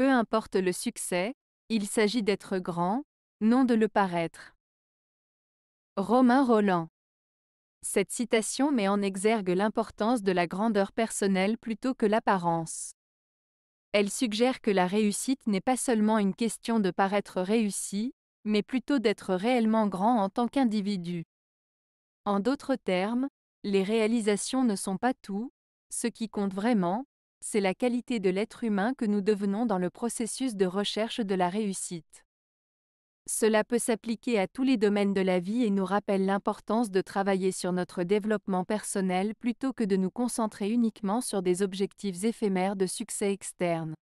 Peu importe le succès, il s'agit d'être grand, non de le paraître. Romain Roland cette citation met en exergue l'importance de la grandeur personnelle plutôt que l'apparence. Elle suggère que la réussite n'est pas seulement une question de paraître réussi, mais plutôt d'être réellement grand en tant qu'individu. En d'autres termes, les réalisations ne sont pas tout, ce qui compte vraiment, c'est la qualité de l'être humain que nous devenons dans le processus de recherche de la réussite. Cela peut s'appliquer à tous les domaines de la vie et nous rappelle l'importance de travailler sur notre développement personnel plutôt que de nous concentrer uniquement sur des objectifs éphémères de succès externe.